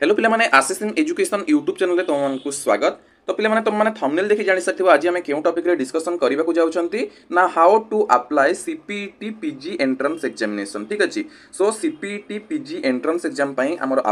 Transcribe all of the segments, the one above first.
hello પિલામાને assistant education YouTube ચેનલે તમામકુ સ્વાગત तो पे तुम मैंने थमनेल देखी जान सकते आज आम क्यों टपिक्रे डिस्कसन करने को जाऊँगी how to apply CPT PG entrance examination ठीक अच्छे so CPT PG entrance exam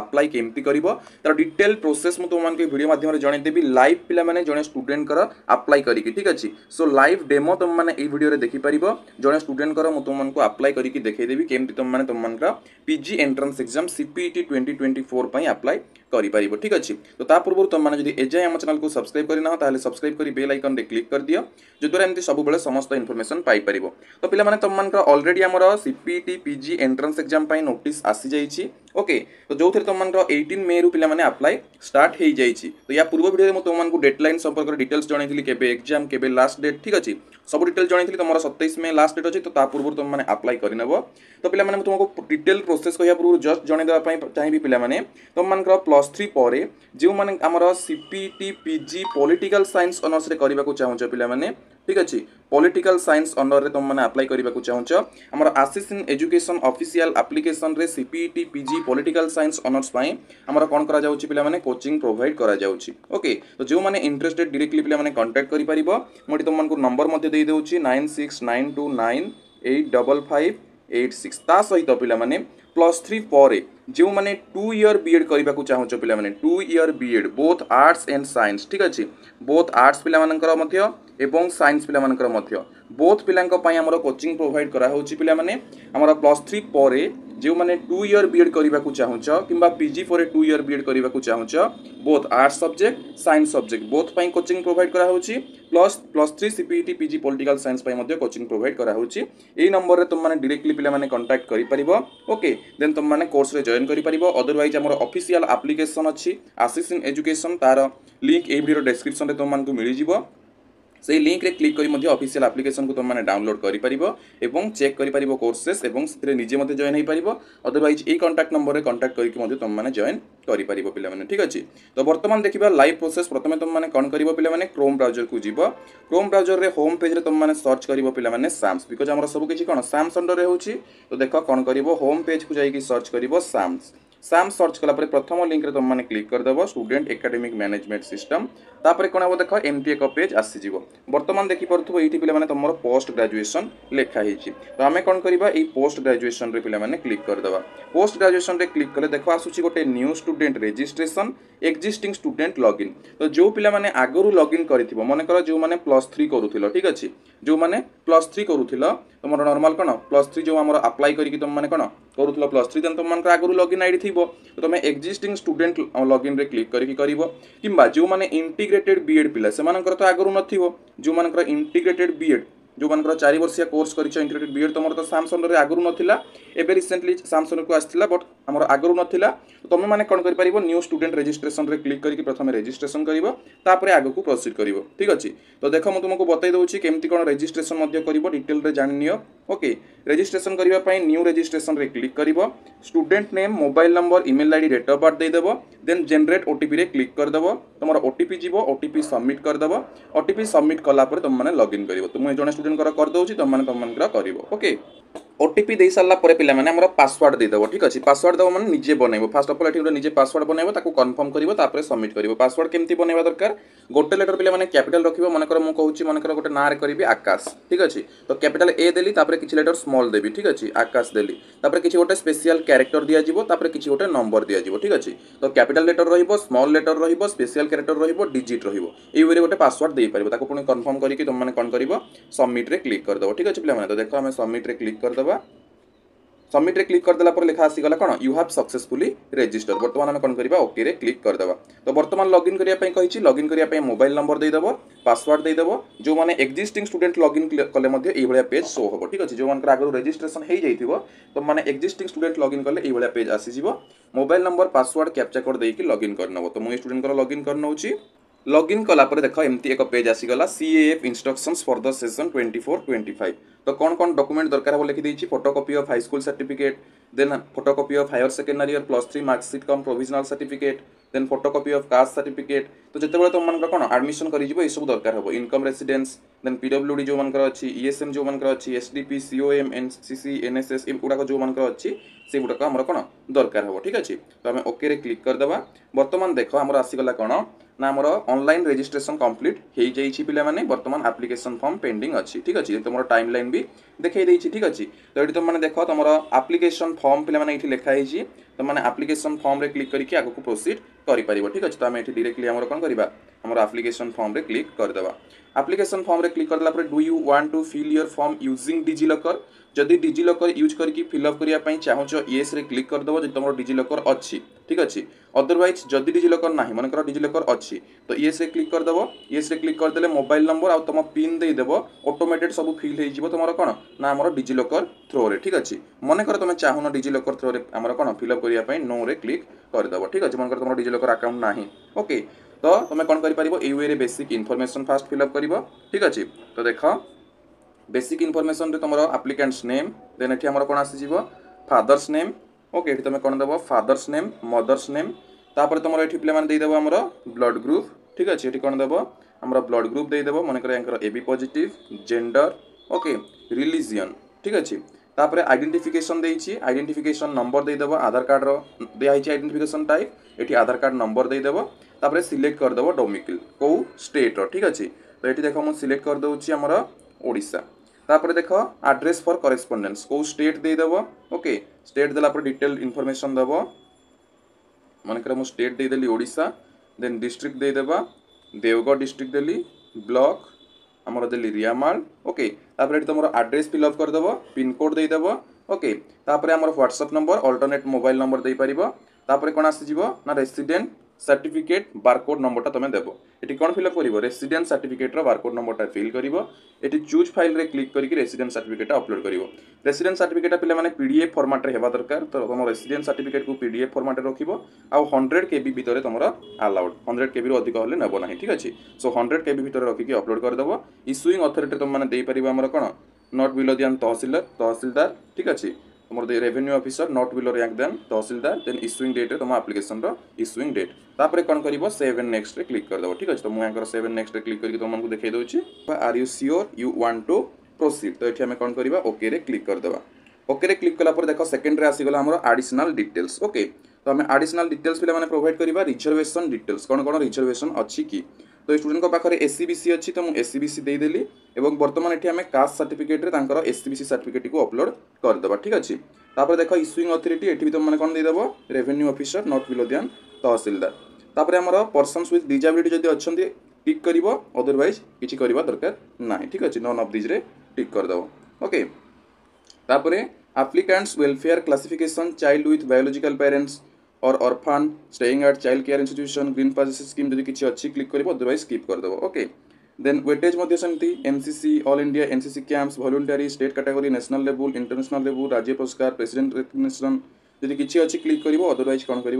apply केमती कर तर डिटेल प्रोसेस मुझे तुम्हें भिडियो मध्यम जनईदेवि लाइव पे जो स्टूडेंटर आप्लाय करी ठीक अच्छे सो लाइव डेमो तुमने यीडियो देखिपार जे स्टूडेन्टर मुझे तुमको आप्लाय करके देखेदेवी केमती तुम्हारे तुमने PG entrance exam CPT twenty twenty four पर आप्लाई କରିପାରିବ ଠିକ୍ ଅଛି ତ ତା ପୂର୍ବରୁ ତୁମମାନେ ଯଦି ଏଯାଏଁ ଆମ ଚ୍ୟାନେଲକୁ ସବସ୍କ୍ରାଇବ୍ କରିନାହ ତାହେଲେ ସବସ୍କ୍ରାଇବ୍ କରି ବେଲ୍ ଆଇକନ୍ରେ କ୍ଲିକ୍ କରିଦିଅ ଯଦ୍ୱାରା ଏମିତି ସବୁବେଳେ ସମସ୍ତ ଇନଫର୍ମେସନ୍ ପାଇପାରିବ ତ ପିଲାମାନେ ତୁମମାନଙ୍କର ଅଲରେଡ଼ି ଆମର ସିପିଟି ପିଜି ଏଣ୍ଟ୍ରାନ୍ସ ଏକ୍ଜାମ୍ ପାଇଁ ନୋଟିସ୍ ଆସିଯାଇଛି ओके तो जो थे तुम एटीन मे रू पे आप्लाय स्टार्ट हो जाइए तो या पूर्व भिडियो में तुमको डेडलाइन संपर्क डिटेल्स जन केवे एक्जाम केवे लास्ट डेट ठीक अच्छे सब डिटेल्स जन तुम सतैश मे लास्ट डेट अच्छी तो पूर्व तुम आप्लाय करनब तो पे तुमको डिटेल प्रोसेस कहवा पूर्व जस्ट जनईदेवाई चाहिए पे तुम प्लस थ्री पर जो मैंने CPT PG political science honours करने पे ঠিক ଅଛି ପଲିଟିକାଲ ସାଇନ୍ସ ଅଣ୍ଡରରେ ତୁମେମାନେ ଆପ୍ଲାଏ କରିବାକୁ ଚାହୁଁଛ ଆମର ଆସିଷ୍ଟାଣ୍ଟ ଏଜୁକେସନ୍ ଅଫିସିଆଲ ଆପ୍ଲିକେସନ୍ରେ CPET PG political science honours ପାଇଁ ଆମର କ'ଣ କରାଯାଉଛି ପିଲାମାନେ କୋଚିଂ ପ୍ରୋଭାଇଡ଼ କରାଯାଉଛି ଓକେ ତ ଯେଉଁମାନେ ଇଣ୍ଟରେଷ୍ଟେଡ୍ ଡିରେକ୍ଟଲି ପିଲାମାନେ କଣ୍ଟାକ୍ଟ କରିପାରିବ ମୁଁ ଏଠି ତୁମମାନଙ୍କୁ ନମ୍ବର ମଧ୍ୟ ଦେଇଦେଉଛି nine six nine two nine eight double five eight six ତା ସହିତ ପିଲାମାନେ ପ୍ଲସ୍ ଥ୍ରୀ ପରେ ଯେଉଁମାନେ ଟୁ ଇୟର୍ ବି ଏଡ଼୍ କରିବାକୁ ଚାହୁଁଛ ପିଲାମାନେ two year B Ed both arts and science ଠିକ୍ ଅଛି ବୋଥ୍ ଆର୍ଟ୍ସ ପିଲାମାନଙ୍କର ମଧ୍ୟ ଏବଂ ସାଇନ୍ସ ପିଲାମାନଙ୍କର ମଧ୍ୟ ବୋଥ୍ ପିଲାଙ୍କ ପାଇଁ ଆମର କୋଚିଂ ପ୍ରୋଭାଇଡ଼ କରାହେଉଛି ପିଲାମାନେ ଆମର ପ୍ଲସ୍ ଥ୍ରୀ ପରେ ଯେଉଁମାନେ ଟୁ ଇୟର୍ ବିଏଡ଼୍ କରିବାକୁ ଚାହୁଁଛ କିମ୍ବା ପି ଜି ପରେ ଟୁ ଇୟର୍ ବିଏଡ଼୍ କରିବାକୁ ଚାହୁଁଛ both arts subject science subject both ପାଇଁ କୋଚିଂ ପ୍ରୋଭାଇଡ଼ କରାହେଉଛି plus plus three CPET P G political science ପାଇଁ ମଧ୍ୟ କୋଚିଂ ପ୍ରୋଭାଇଡ଼ କରାହେଉଛି ଏହି ନମ୍ବରରେ ତୁମମାନେ ଡିରେକ୍ଟଲି ପିଲାମାନେ କଣ୍ଟାକ୍ଟ କରିପାରିବ ଓକେ ଦେନ୍ ତୁମମାନେ କୋର୍ସରେ ଜଏନ୍ କରିପାରିବ ଅଦରୱାଇଜ୍ ଆମର ଅଫିସିଆଲ୍ ଆପ୍ଲିକେସନ୍ ଅଛି ଆସିସ୍ ଇନ୍ ଏଜୁକେସନ୍ ତା'ର ଲିଙ୍କ୍ ଏହି ଭିଡ଼ିଓ ଡେସ୍କ୍ରିପ୍ସନ୍ରେ ତୁମମାନଙ୍କୁ ମିଳିଯିବ সেই লিঙ্করে ক্লিক করে মধ্যে অফিসিয়াল আপ্লিকেশনকে তোমাকে ডাউনলোড করিপারিব এবং চেক করিপারিব কোর্সেস এবং সেতিরে নিজে মধ্যে জয়েন হইপারিব অদরওয়াইজ এই কন্টাক্ট নম্বরে কন্টাক্ট করিকি মধ্যে তোমাকে জয়েন করিপারিব পিলামানে ঠিক আছে তো বর্তমান দেখিবা লাইভ প্রোসেস প্রথমে তোমাকে কন করিব পিলামানে ক্রোম ব্রাউজরকু যাব ক্রোম ব্রাউজরে হোম পেজরে তোমাকে সর্চ করিব পিলামানে সামস বিকজ আমার সবু কিছু কোণ সামস অন্ডরে হচ্ছে তো দেখ কন করিব হোম পেজকু যাইকি সর্চ করিব সামস সাম ସର୍ଚ୍ଚ କଲାପରେ ପ୍ରଥମ ଲିଙ୍କରେ ତୁମମାନେ କ୍ଲିକ୍ କରିଦେବ ଷ୍ଟୁଡେଣ୍ଟ ଏକାଡେମିକ୍ ମ୍ୟାନେଜମେଣ୍ଟ ସିଷ୍ଟମ୍ ତାପରେ କ'ଣ ହେବ ଦେଖ ଏମିତି ଏକ ପେଜ୍ ଆସିଯିବ ବର୍ତ୍ତମାନ ଦେଖିପାରୁଥିବ ଏଇଠି ପିଲାମାନେ ତୁମର ପୋଷ୍ଟ ଗ୍ରାଜୁଏସନ୍ ଲେଖା ହେଇଛି ତ ଆମେ କ'ଣ କରିବା ଏଇ ପୋଷ୍ଟ ଗ୍ରାଜୁଏସନ୍ରେ ପିଲାମାନେ କ୍ଲିକ୍ କରିଦେବା ପୋଷ୍ଟ ଗ୍ରାଜୁଏସନ୍ରେ କ୍ଲିକ୍ କଲେ ଦେଖ ଆସୁଛି ଗୋଟେ new student registration existing student login ତ ଯେଉଁ ପିଲାମାନେ ଆଗରୁ ଲଗ୍ଇନ୍ କରିଥିବ ମନେକର ଯେଉଁମାନେ ପ୍ଲସ୍ ଥ୍ରୀ କରୁଥିଲ ଠିକ୍ ଅଛି ଯେଉଁମାନେ ପ୍ଲସ୍ ଥ୍ରୀ କରୁଥିଲ ତୁମର ନର୍ମାଲ୍ କ'ଣ ପ୍ଲସ୍ ଥ୍ରୀ ଯେଉଁ ଆମର ଆପ୍ଲାଏ କରିକି ତୁମମାନେ କ'ଣ करू प्लस थ्री तुम मैं आगे लगइन आई थी तुम्हें तुम एक्जिस्ट स्टूडे लगइन में क्लिक करके कर कि जो मैंने इंटिग्रेटेड बी एड पिला से तो आगू नो मेरे इंटिग्रेटेड बीएड ଯେଉଁମାନଙ୍କର ଚାରି ବର୍ଷିଆ କୋର୍ସ କରିଛ ଇଣ୍ଟିଗ୍ରେଟେଡ୍ ବିଏଡ଼୍ ତୁମର ତ ସାମସଙ୍ଗରେ ଆଗରୁ ନଥିଲା ଏବେ ରିସେଣ୍ଟଲି ସାମସଙ୍ଗକୁ ଆସିଥିଲା ବଟ୍ ଆମର ଆଗରୁ ନଥିଲା ତ ତୁମେମାନେ କ'ଣ କରିପାରିବ ନ୍ୟୁ ଷ୍ଟୁଡେଣ୍ଟ ରେଜିଷ୍ଟ୍ରେସନରେ କ୍ଲିକ୍ କରିକି ପ୍ରଥମେ ରେଜିଷ୍ଟ୍ରେସନ କରିବ ତାପରେ ଆଗକୁ ପ୍ରୋସିଡ଼ କରିବ ଠିକ୍ ଅଛି ତ ଦେଖ ମୁଁ ତୁମକୁ ବତାଇ ଦେଉଛି କେମିତି କ'ଣ ରେଜିଷ୍ଟ୍ରେସନ ମଧ୍ୟ କରିବ ଡିଟେଲରେ ଜାଣିନିଅ ଓକେ ରେଜିଷ୍ଟ୍ରେସନ କରିବା ପାଇଁ ନ୍ୟୁ ରେଜିଷ୍ଟ୍ରେସନରେ କ୍ଲିକ୍ କରିବ student name mobile number email ID date of birth ଦେଇଦେବ ଦେନ୍ ଜେନେରେଟ୍ ଓଟିପିରେ କ୍ଲିକ୍ କରିଦେବ ତୁମର ଓଟିପି ଯିବ ଓଟିପି ସବମିଟ୍ କରିଦେବ ଓଟିପି ସବମିଟ୍ କଲା ପରେ ତୁମମାନେ ଲଗ୍ଇନ୍ କରିବ ତୁମେ ଜଣେ স্টুডেন্টর করেদেছি তোমাদের তোমাদের করব ওকে ওটিপি দিয়ে সারা পরে পিলা মানে আমার পাসওয়ার্ড দিয়ে দেব ঠিক আছে পাসওয়ার্ড দেব মানে নিজে বনাইব ফার্স্ট অফ অল এটি গোটে নিজে পাসওয়ার্ড বনাইব তাকে কনফর্ম করব তাপরে সবমিট করব পাসওয়ার্ড কেমতি বনাইবা দরকার গোটে লেটর পিলা মানে ক্যাপিটাল রাখব মনে কর মু কହୁছি মনে কর গোটে নাঁরে করবি আকাশ ঠিক আছে তো ক্যাপিটাল এ দেলি তাপরে কিছু লেটর স্মল দেবি ঠিক আছে আকাশ দেলি তাপরে কিছু গোটে স্পেশিয়াল ক্যারেক্টর দিয়াযিব তাপরে কিছু গোটে নম্বর দিয়াযিব ঠিক আছে তো ক্যাপিটাল লেটর রহব স্মল লেটর রহব স্পেশিয়াল ক্যারেক্টর রহব ডিজিট রহব এইভাবে গোটে পাসওয়ার্ড দিয়ে পারিব তাকে পুনি কনফর্ম করি তুমি কোণ করব সবমিট सबमिट्रे क्लिक करदेव ठीक अच्छे पे तो देख आम सबमिट्रे क्लिक करदे सबमिट्रे क्लिक करदेला लिखा आसगला कौन यू हाव सक्सेसफुली रेजिस्टर बर्तमान आम कौन करवा ओके क्लिक करदे तो बर्तमान लगइन करवाई करने लगइन करने मोबाइल नंबर देदेव पासवर्ड देदेव जो मैंने एक्जिटिंग स्टूडेंट लगइन कले भाया पेज शो हे ठीक अच्छे जो मैं आगे रेजिट्रेसन हो तो मैंने एक्जिटिंग स्टूडेंट लगइन कले भाया पेज आसीज मोबाइल नंबर पासवर्ड कैप्चा कर देकिन लगइन तो मुझे स्टूडेंट लगइन करना লগইন কলাপরে দেখ এমতি এক পেজ আসিগলা CAF instructions for the session twenty four twenty five তো কোণ কোণ ডকুমেন্ট দরকার হব লিখিদেছি photocopy of high school certificate then photocopy of higher secondary year plus three marksheet cum provisional certificate then photocopy of caste certificate তো যেতবে তোমার কোণ আডমিশন করিযোগ এইসব দরকার হব income residence then P W D ଯେଉଁମାନଙ୍କର ଅଛି ଇଏସ୍ଏମ୍ ଯେଉଁମାନଙ୍କର ଅଛି S D P COM N C C N S S ଏଗୁଡ଼ାକ ଯେଉଁମାନଙ୍କର ଅଛି ସେଗୁଡ଼ାକ ଆମର କ'ଣ ଦରକାର ହେବ ଠିକ୍ ଅଛି ତ ଆମେ ଓକେରେ କ୍ଲିକ୍ କରିଦେବା ବର୍ତ୍ତମାନ ଦେଖ ଆମର ଆସିଗଲା କ'ଣ ନା ଆମର ଅନଲାଇନ୍ ରେଜିଷ୍ଟ୍ରେସନ୍ କମ୍ପ୍ଲିଟ୍ ହେଇଯାଇଛି ପିଲାମାନେ ବର୍ତ୍ତମାନ ଆପ୍ଲିକେସନ୍ ଫର୍ମ ପେଣ୍ଡିଂ ଅଛି ଠିକ୍ ଅଛି ତୁମର ଟାଇମ୍ ଲାଇନ୍ ବି ଦେଖାଇ ଦେଇଛି ଠିକ୍ ଅଛି ତ ଏଠି ତୁମମାନେ ଦେଖ ତୁମର ଆପ୍ଲିକେସନ୍ ଫର୍ମ ପିଲାମାନେ ଏଠି ଲେଖା ହେଇଛି ତୁମମାନେ ଆପ୍ଲିକେସନ୍ ଫର୍ମରେ କ୍ଲିକ୍ କରିକି ଆଗକୁ ପ୍ରୋସିଡ଼ କରିପାରିବ ଠିକ୍ ଅଛି ତ ଆମେ ଏଠି ଡିରେକ୍ଟଲି ଆମର କ'ଣ କରିବା ଆମର ଆପ୍ଲିକେସନ୍ ଫର୍ମରେ କ୍ଲିକ୍ କରିଦେବା ଆପ୍ଲିକେସନ୍ ଫର୍ମରେ କ୍ଲିକ୍ କରିଦେଲା ପରେ do you want to fill your form using Digi locker ଯଦି ଡିଜି ଲକର୍ ୟୁଜ୍ କରିକି ଫିଲ୍ଅପ୍ କରିବା ପାଇଁ ଚାହୁଁଛ ୟେସ୍ରେ କ୍ଲିକ୍ କରିଦେବ ଯଦି ତୁମର ଡିଜି ଲକର୍ ଅଛି ଠିକ୍ ଅଛି ଅଦରୱାଇଜ୍ ଯଦି ଡିଜି ଲକର୍ ନାହିଁ ମନେକର ଡିଜି ଲକର୍ ଅଛି ତ ୟେସ୍ରେ କ୍ଲିକ୍ କରିଦେବ ୟେସ୍ରେ କ୍ଲିକ୍ କରିଦେଲେ ମୋବାଇଲ୍ ନମ୍ବର ଆଉ ତୁମ ପିନ୍ ଦେଇଦେବ ଅଟୋମେଟେଡ୍ ସବୁ ଫିଲ୍ ହେଇଯିବ ତୁମର କ'ଣ ନା ଆମର ଡିଜି ଲକର୍ ଥ୍ରୋରେ ଠିକ୍ ଅଛି ମନେକର ତୁମେ ଚାହୁଁନ ଡିଜି ଲକର୍ ଥ୍ରୋରେ ଆମର କ'ଣ ଫିଲ୍ଅପ୍ କରିବା ପାଇଁ ନୋରେ କ୍ଲିକ୍ କରିଦେବ ଠିକ୍ ଅଛି ମନେକର ତୁମର ଡିଜି ଲକର୍ ଆକାଉଣ୍ଟ ନାହିଁ ଓକେ ତ ତୁମେ କ'ଣ କରିପାରିବ ଏଇ ୱେରେ ବେସିକ୍ ଇନଫର୍ମେସନ୍ ଫାଷ୍ଟ ଫିଲ୍ଅପ୍ କରିବ ଠିକ୍ ଅଛି ତ ଦେଖ ବେସିକ୍ ଇନଫର୍ମେସନ୍ରେ ତୁମର ଆପ୍ଲିକାଣ୍ଟସ୍ ନେମ୍ ଦେନ୍ ଏଠି ଆମର କ'ଣ ଆସିଯିବ ଫାଦର୍ସ ନେମ୍ ଓକେ ଏଠି ତୁମେ କ'ଣ ଦେବ ଫାଦର୍ସ ନେମ୍ ମଦର୍ସ ନେମ୍ ତାପରେ ତୁମର ଏଠି ପିଲାମାନେ ଦେଇଦେବ ଆମର ବ୍ଲଡ଼ ଗ୍ରୁପ୍ ଠିକ୍ ଅଛି ଏଠି କ'ଣ ଦେବ ଆମର ବ୍ଲଡ଼ ଗ୍ରୁପ୍ ଦେଇଦେବ ମନେକର ୟାଙ୍କର A B positive gender okay religion ଠିକ୍ ଅଛି ତାପରେ ଆଇଡେଣ୍ଟିଫିକେସନ୍ ଦେଇଛି ଆଇଡେଣ୍ଟିଫିକେସନ୍ ନମ୍ବର ଦେଇଦେବ ଆଧାର କାର୍ଡ଼ର ଦିଆହେଇଛି ଆଇଡେଣ୍ଟିଫିକେସନ୍ ଟାଇପ୍ ଏଠି ଆଧାର କାର୍ଡ଼ ନମ୍ବର ଦେଇଦେବ তাপরে সিলেক্ট করেদেব ডোমিকিল কেউ স্টেটর ঠিক আছে তো এটি দেখ মু সিলেক্ট করেদেছি আমার ওড়শা তাপরে দেখ আড্রেস ফর করেসপন্ডেন্স কেউ স্টেট দিয়েদেব ওকে স্টেট দেলাপরে ডিটেল ইনফরমেসন দেব মনেকর মু স্টেট দিয়েদেলি ওড়শা দেন ডিস্ট্রিক্ট দিয়েদেবা দেওগড় ডিস্ট্রিক্ট দেলি ব্লক আমার দেলি রিয়ামাল ওকে তাপরে এটি তোমার আড্রেস ফিল অপ করেদেব পিনকোড দিয়েদেব ওকে তাপরে আমার হোয়াটসঅ্যাপ নম্বর অল্টরনেট মোবাইল নম্বর দিয়ে পারিব তাপরে কোণ আসিযোগ না রেসিডেন্ট সার্টিফিকেট বারকোড নম্বরটা তুমি দেব এটি কোণ ফিল আপ করব রেসিডেন্ট সার্টিফিকেটর বারকোড নম্বরটা ফিল করব এটি চুজ ফাইলরে ক্লিক করি রেসিডেন্ট সার্টিফিকেটটা অপলোড করব রেসিডেন্ট সার্টিফিকেটটা পিলামানে পিডিএফ ফর্মাটরে হওয়া দরকার তো তোমার রেসিডেন্ট সার্টিফিকেটকু পিডিএফ ফর্মাটরে রাখব আউ হন্ড্রেড কেবি ভিতরে তোমার আলাউড হন্ড্রেড কেবি অধিক হলে নেব না ঠিক আছে সো হন্ড্রেড কেবি ভিতরে রাখিকি অপলোড করেদেব ইস্যুইং অথরিটি তোমার দিয়ে পারিব আমার কোণ নট বিলোদিয়ান তহসিলদার তহসিলদার ঠিক আছে তোমৰ দে ৰেভিনিউ অফিસર নট বিলৰ ৰেংক then tahsildar then issuing date হম এপ্লিকেচনৰ ইসুয়িং ডেট তাৰ পাৰে কোন কৰিবো সেভ অন নেক্সট ৰে ক্লিক কৰিবো ঠিক আছে তো মই আঁহৰ সেভ অন নেক্সট ৰে ক্লিক কৰি তোমাক দেখাই দোঁচি বা are you sure you want to proceed তো এতিয়া আমি কোন কৰিবো ওকে ৰে ক্লিক কৰদেবা ওকে ৰে ক্লিক কৰা পাৰ দেখো সেকেন্ডৰি আছি গলো আমাৰ এডিশনাল ডিটেলছ ওকে তো আমি এডিশনাল ডিটেলছ ফিল মানে প্ৰোভাইড কৰিবা ৰিজৰভেচন ডিটেলছ কোন কোন ৰিজৰভেচন আছে কি তো এই স্টুডেন্ট পাখে এস সিবিসি অছি তো এস সিবিসি দেইদেলি এবং বর্তমান এটি আমি কাস্ট সার্টিফিকেটে তাঁর এস সিবিসি সার্টিফিকেটটি অপলোড করেদেবা ঠিক আছে তাপরে দেখ ইস্যুইং অথরিটি এটি বি তোমাকে কোণ দিয়ে দেব রেভিনিউ অফিসর নর্থ বিলোদিয়ান তহসিলদার তাপরে আমার পর্সনস উইথ ডিজাবিলিটি যদি অনেক টিক করব অদরওয়াইজ কিছু করা দরকার না ঠিক আছে নন অফ দিজরে টিক করেদেব ওকে তাপরে applicants welfare classification child with biological parents और orphan staying at child care institution green pass scheme जो किसी अच्छी क्लिक कर अदरवैज स्कीप करदेव ओके देन वेटेज सेमती NCC all India NCC camps voluntary state category national level international level राज्य पुरस्कार president recognition जब कि अच्छी क्लिक कर अदरवैज कौन कर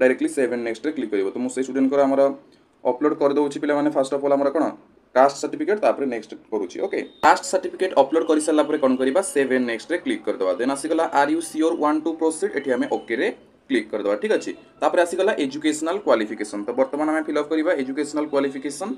डायरेक्टली सेवेन नेक्स्ट क्लिक कर तो मुझे स्टूडेंटर आम अपलोड करदे पे फास्ट अफ अल्ल कौन कास्ट सर्टिफिकेट तापर नेक्स्ट करुच्छी ओके कास्ट सर्टिफिकेट अपलोड कर सारा कौन करवा सेवेन नेक्स्ट क्लिक करदे देन आसगला are you sure want to proceed ये आम ओके ক্লিক କରିଦେବା ঠিক ଅଛି ତାପରେ ଆସିଗଲା ଏଜୁକେସନାଲ୍ କ୍ୱାଲିଫିକେସନ୍ ତ ବର୍ତ୍ତମାନ ଆମେ ଫିଲ୍ଅପ୍ କରିବା ଏଜୁକେସନାଲ୍ କ୍ୱାଲିଫିକେସନ୍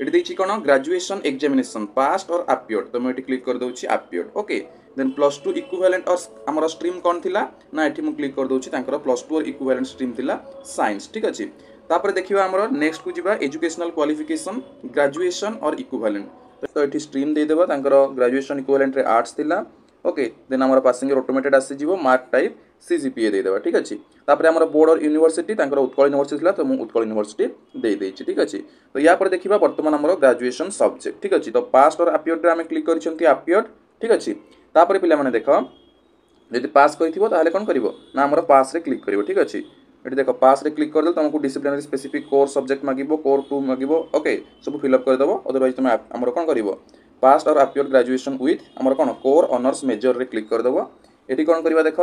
এটি দিয়েছি কোণ graduation examination passed or appear তো মু এটি ক্লিক করেদেছি appear okay then plus two equivalent or আমার স্ট্রিম কোণ লা না এটি মু ক্লিক করেদেছি তাঁর plus two or equivalent stream লা সাইন্স ঠিক আছে তাপরে দেখা আমার নেক্সট কু যা educational qualification graduation or equivalent তো এটি স্ট্রিম দিয়ে দেবা তাঁর গ্রাজুয়েশন ইকুভ্যালেন্টরে আর্টস লা ওকে দেন আমার পাসেঞ্জর অটোমেটেড আসিযোগ মার্ক টাইপ সিজিপিএ দিয়ে ঠিক আছে তাপরে আমার বোর্ডর ইউনিভার্সিটি তাঁর উৎকল ইউনিভার্সিটি লা তো মু উৎকল ইউনিভার্সিটি দিয়ে দিয়েছি ঠিক আছে তো ইয়াপরে দেখিবা বর্তমান আমার গ্রাজুয়েশন সবজেক্ট ঠিক আছে তো পাস্ট অর আপিয়র্ডে আমি ক্লিক করছেন আপিয়র্ড ঠিক আছে তাপরে পিলামানে দেখ যদি পাস করিথিব তাহলে কোন করিব না আমার পাসরে ক্লিক করিব ঠিক আছে এটি দেখ পাসরে ক্লিক করেদেলে তোমাকে ডিসিপ্লিনারি স্পেসিফিক কোর সবজেক্ট মাগিব কোর টু মাগিব ওকে সব ফিল আপ করেদেব অদরওয়াইজ তুমি আমার কোন করিব past or appear graduation with ଆମର କ'ଣ କୋର୍ ଅନର୍ସ ମେଜର୍ରେ କ୍ଲିକ୍ କରିଦେବ ଏଠି କ'ଣ କରିବା ଦେଖ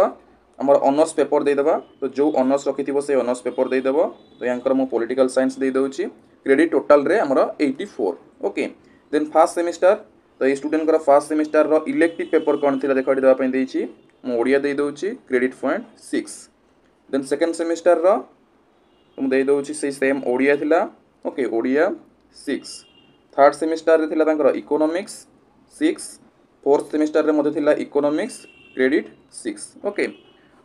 ଆମର ଅନର୍ସ ପେପର ଦେଇଦେବା ତ ଯେଉଁ ଅନର୍ସ ରଖିଥିବ ସେଇ ଅନର୍ସ ପେପର ଦେଇଦେବ ତ ୟାଙ୍କର ମୁଁ ପଲିଟିକାଲ ସାଇନ୍ସ ଦେଇଦେଉଛି କ୍ରେଡ଼ିଟ୍ ଟୋଟାଲରେ ଆମର eighty four okay then first semester ତ ଏଇ ଷ୍ଟୁଡେଣ୍ଟଙ୍କର ଫାର୍ଷ୍ଟ ସେମିଷ୍ଟାରର ଇଲେକ୍ଟିଭ୍ ପେପର କ'ଣ ଥିଲା ଦେଖ ଏଠି ଦେବା ପାଇଁ ଦେଇଛି ମୁଁ ଓଡ଼ିଆ ଦେଇଦେଉଛି credit point six then second ସେମିଷ୍ଟାରର ମୁଁ ଦେଇଦେଉଛି ସେଇ ସେମ୍ ଓଡ଼ିଆ ଥିଲା okay Odia six third semester थिला इकोनॉमिक्स सिक्स फोर्थ सेमिस्टर रे मध्ये थिला economics credit six okay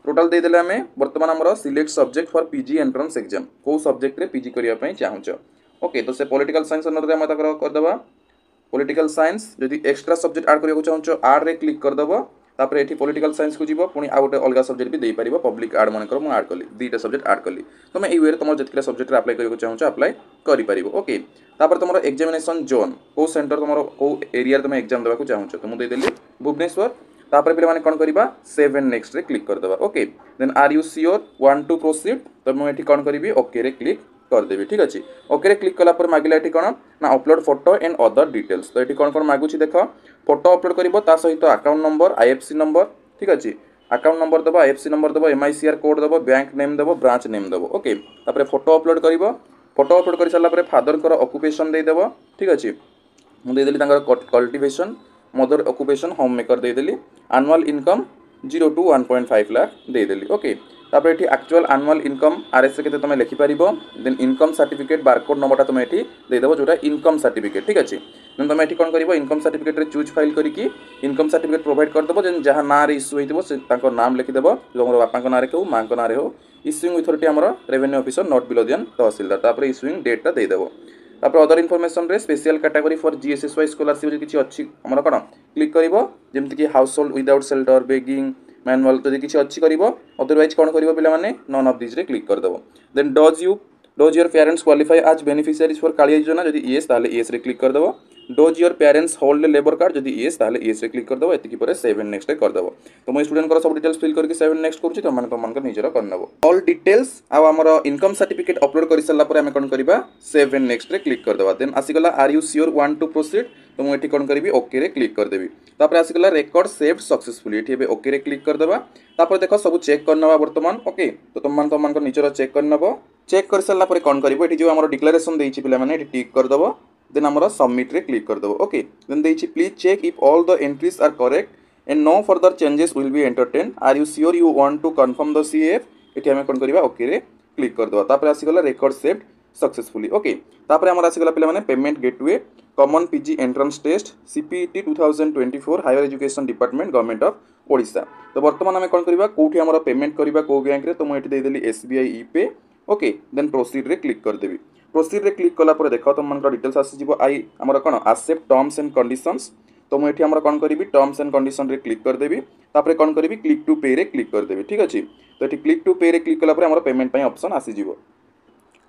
total दे देले हमें वर्तमान हमरो select subject for PG entrance exam को सब्जेक्ट रे पीजी करिया पई चाहुच ओके तो से पॉलिटिकल साइंस अनर रे मता कर देबा पॉलिटिकल साइंस जदी एक्स्ट्रा सब्जेक्ट ऐड करिया को चाहुच आर रे क्लिक कर देबा ତାପରେ ଏଠି ପଲିଟିକାଲ ସାଇନ୍ସକୁ ଯିବ ପୁଣି ଆଉ ଗୋଟେ ଅଲଗା ସବଜେକ୍ଟ ବି ଦେଇପାରିବ ପବ୍ଲିକ୍ ଆଡ୍ ମାନଙ୍କର ମୁଁ ଆଡ୍ କଲି ଦୁଇଟା ସବଜେକ୍ଟ ଆଡ୍ କଲି ତୁମେ ଏଇ ୱେରେ ତୁମର ଯେତିକିଟା ସବଜେକ୍ଟରେ ଆପ୍ଲାଏ କରିବାକୁ ଚାହୁଁଛ ଆପ୍ଲାଏ କରିପାରିବ ଓକେ ତାପରେ ତୁମର ଏକ୍ଜାମିନେସନ୍ ଜୋନ୍ କେଉଁ ସେଣ୍ଟର ତୁମର କେଉଁ ଏରିଆରେ ତୁମେ ଏକ୍ଜାମ୍ ଦେବାକୁ ଚାହୁଁଛ ତ ମୁଁ ଦେଇଦେଲି ଭୁବନେଶ୍ୱର ତାପରେ ପିଲାମାନେ କ'ଣ କରିବା ସେଭ୍ ଆଣ୍ଡ ନେକ୍ସଟରେ କ୍ଲିକ୍ କରିଦେବା okay then are you sure want to proceed ତ ମୁଁ ଏଠି କ'ଣ କରିବି ଓକେରେ କ୍ଲିକ୍ କରିଦେବି ଠିକ୍ ଅଛି ଓକେରେ କ୍ଲିକ୍ କଲା ପରେ ମାଗିଲା ଏଠି କ'ଣ ନା upload photo and other details ତ ଏଠି କ'ଣ କ'ଣ ମାଗୁଛି ଦେଖ ଫଟୋ ଅପଲୋଡ଼ କରିବ ତା ସହିତ ଆକାଉଣ୍ଟ ନମ୍ବର ଆଇଏଫ୍ସି ନମ୍ବର ଠିକ୍ ଅଛି ଆକାଉଣ୍ଟ ନମ୍ବର ଦେବ ଆଇଏଫ୍ସି ନମ୍ବର ଦେବ ଏମ୍ଆଇସିଆର୍ କୋଡ଼୍ ଦେବ ବ୍ୟାଙ୍କ ନେମ୍ ଦେବ ବ୍ରାଞ୍ଚ ନେମ୍ ଦେବ ଓକେ ତାପରେ ଫଟୋ ଅପଲୋଡ଼ କରିବ ଫଟୋ ଅପଲୋଡ଼ କରିସାରିଲା ପରେ ଫାଦରଙ୍କର ଅକୁପେସନ୍ ଦେଇଦେବ ଠିକ୍ ଅଛି ମୁଁ ଦେଇଦେଲି ତାଙ୍କର cultivation mother occupation home maker ଦେଇଦେଲି annual income zero two one point five lakh ଦେଇଦେଲି ଓକେ তারপরে এটি actual annual income R S ক্ষেত্রে তুমি লিখিপারিব দেন ইনকম সার্টিফিকেট বারকোড নম্বরটা তুমি এটি ଦେଇଦେବ যেটা ইনকম সার্টিফিকেট ঠিক আছে দেন তুমি এটি କ'ଣ କରିବ ইনকম সার্টিফিকেটের চুজ ফাইল କରିକି ইনকম সার্টিফিকেট প্রোভাইড করে କରିଦେବ ଯେନ୍ ଯାହା ନାଁରେ ଇସ୍ୟୁ ହେଇଥିବ ସେ ତାଙ୍କ ନାମ ଲେଖିଦେବ ଲୋକଙ୍କର ବାପାଙ୍କ নাঁরে হোক ମାଆଙ୍କ নাঁরে হোক ইস্যুইং অথরিটি আমার রেভিনিউ অফিসর নট বিলোদিয়ান তহসিলদার তারপরে ইস্যুইং ডেটটা দেইদেব তারপরে অদর ইনফরমেশনরে special category for GSS Y scholarship কিছু অনেক আমার কম ক্লিক করব যেমিকি household without shelter begging manual ଯଦି କିଛି ଅଛି କରିବ ଅଦରୱାଇଜ୍ କ'ଣ କରିବ ପିଲାମାନେ ନନ୍ ଅଫ୍ ଦିଜ୍ରେ କ୍ଲିକ୍ କରିଦେବ then does you does your parents qualify as beneficiaries for Kalia ଯୋଜନା ଯଦି ଇଏସ୍ ତାହେଲେ ଇଏସ୍ରେ କ୍ଲିକ୍ କରିଦେବ does your parents hold labour card যদি ইয়েস তাহলে ইয়েসে ক্লিক করে দেব এতিকি পরে সেভ এন্ড নেক্সটে করে দেব তো মুই স্টুডেন্টর সব ডিটেলস ফিল করি সেভ এন্ড নেক্সট করছি তোমাকে তোমার নিজের করে নেব অল ডিটেলস আও আমার ইনকম সার্টিফিকেট অপলোড করে সারা পরে আমি কোণ করা সেভ এন্ড নেক্সটে ক্লিক করে দেবা দেন আসিগলা are you sure want to proceed তো মু এটি কোণ করি ওকে রে ক্লিক করে দেবি তাপরে আসিগলা রেকর্ড সেভ सक्सेसफुली ये एवं ओके क्लिक करदे तापर देख सब चेक करना बर्तमान ओके तो तुम तुम निजर चेक करनब चेक कर सारापर कौन कर जो आम डिक्लारेसन देखिए पे टिक करदेव then আমরা submit রে click কর দেবো ওকে then দেইছি please check if all the entries are correct and no further changes will be entertained are you sure you want to confirm the cf এটি আমি কোন করিবা ওকে রে ক্লিক করদেবা তারপরে আসিগলা রেকর্ড সেভড सक्सेसफुली ओके तापर आम आसगला pay payment gateway common PG entrance test CPET two thousand twenty four higher education department government of Odisha तो बर्तमान आम कौन करवा कौटी आम पेमेंट करवा कौ बैंक तो मुझे देदेली S B I pay okay then प्रोसीड्रे क्लिक करदेवी প্রোসিড্রে ক্লিক কলাপরে দেখ তোমার ডিটেলস আসিযোগ আই আমার কোণ আসেপ্ট টর্মস এন্ড কন্ডিশনস তো মু এটি আমার কোণ করবি টর্মস এন্ড কন্ডিশনরে ক্লিক করেদেবি তাপরে কোণ করবি ক্লিক টু পে রে ক্লিক করেদেবি ঠিক আছে তো এটি ক্লিক টু পে রে ক্লিক কলাপরে আমার পেমেন্ট পাই অপসন আসিযোগ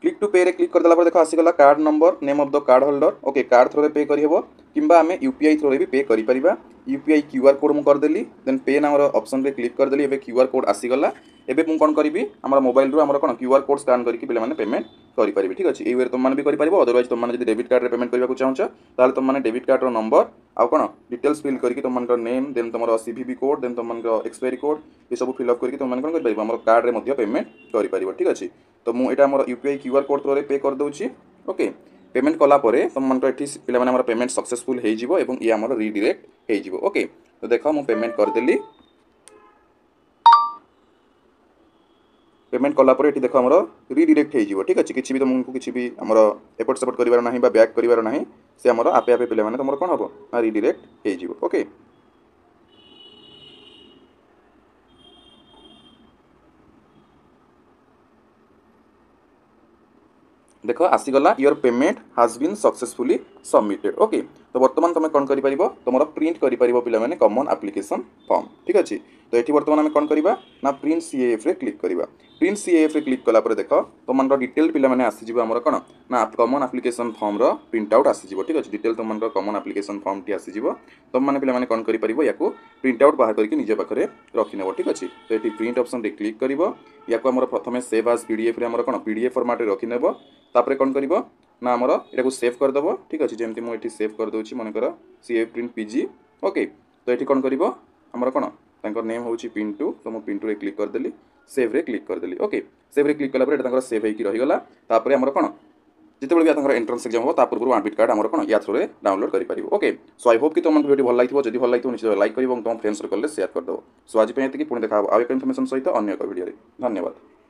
क्लिक टू पे क्लिक करदे देख आसगला card number name of the card holder okay card through pay करहब कि आम यूपीआई थ्रो भी पे करपर यूपीआई क्यू आर कोड मुदेली देन पे नाम अप्सन में क्लिक करदेली क्यू आर कोड आसगला एवं मुझे कौन करी आम मोबाइल रूम कौन क्यू आर कोड स्कान करके पे पेमेंट करेंगे ठीक अच्छे ये तुमने भी कर अदरवैज तुमने डेबिट कार्ड में पेमेंट करके चाहो तो तुमने डेबिट कार्ड नंबर आउ कौन डिटेल्स फिल करके तुमने नेम देन तुम सी कोड देन तुम एक्सपायरी कोड ये सब फिलअप करके तुमने कौन कर कार्ड में पेमेंट करपर ठीक अच्छे ତ ମୁଁ ଏଇଟା ଆମର U P I Q R code ଥ୍ରୋରେ ପେ କରିଦେଉଛି ଓକେ ପେମେଣ୍ଟ କଲାପରେ ତୁମମାନଙ୍କର ଏଠି ପିଲାମାନେ ଆମର ପେମେଣ୍ଟ ସକ୍ସେସଫୁଲ୍ ହେଇଯିବ ଏବଂ ଇଏ ଆମର ରିଡିରେକ୍ଟ ହେଇଯିବ ଓକେ ତ ଦେଖ ମୁଁ ପେମେଣ୍ଟ କରିଦେଲି পেমেন্ট কলাপরে এটি দেখো আমার রিডিরেক্ট হয়ে যাব ঠিক আছে কিছু বি তুমি কিছু বি আমার এপট সেপট করবার না বা ব্যাক করবার না সে আমার আপে আপে পিলা মানে তোমার কম হব না রিডিরেক্ট হয়ে যাব ওকে দেখ আসিগলা ইয়োর পেমেন্ট হাজ বিন সকসেসফুলি সবমিটেড ওকে তো বর্তমান তুমি কোণ করে তোমার প্রিন্ট করে পিলা মানে কমন আপ্লিকেসন ফর্ম ঠিক আছে তো এটি বর্তমান আমি কোণ করা না প্রিন্ট সিএএফ রে ক্লিক করা প্রিন্ট সিএএফ রে ক্লিক কলাপরে দেখ তোমার ডিটেল পিলা মানে আসিযোগ আমার কোণ না কমন আপ্লিকেসন ফর্মর প্রিন্ট আউট আসিযোগ ঠিক আছে ডিটেল তোমার কমন আপ্লিকেসন ফর্মটি আসিযোগ তোমার পিলা মানে কোণ করে ইয়াকু প্রিন্ট আউট বাহার করি নিজ পাখে রখিনেব ঠিক আছে তো এটি প্রিন্ট অপসন রে ক্লিক করিব ইয়াকু আমার প্রথমে সেভ আজ পিডিএফ রে আমার কোণ পিডিএফ ফর্মাটে রখিনেব তাপরে কোণ করব না আমার এটা সেভ করেদেব ঠিক আছে যেমন মু এটি সেভ করেদেছি মনেকর সিএ প্রিন্ট পিজি ওকে তো এটি কোণ করব আমার কোণ তাঁর নেম হচ্ছে পিন্টু তো মু পিন্টুরে ক্লিক করেদেলি সেভ্রে ক্লিক করেদেলি ওকে সেভ্রে ক্লিক কলাপরে এটা তাঁর সেভ হয়েকি রহিগলা তাপরে আমার কোণ যেতবে তাঁর এন্ট্রান্স এক্সাম হব তা পূর্ব আডমিট কার্ড আমার কোণ ইয়া থ্রুরে ডাউনলোড করে পাব ওকে সো আই হোপ কি তোমার ভিডিওটি ভাল লাগবে যদি ভাল লাগবে নিশ্চিত লাইক করব এবং তোমার ফ্রেন্ডস সর্কলে সেয়ার করেদেব সো আজ এত পুঁ দেখা হব আউ এক ইনফরমেশন সহ অন্য এক ভিডিওরে ধন্যবাদ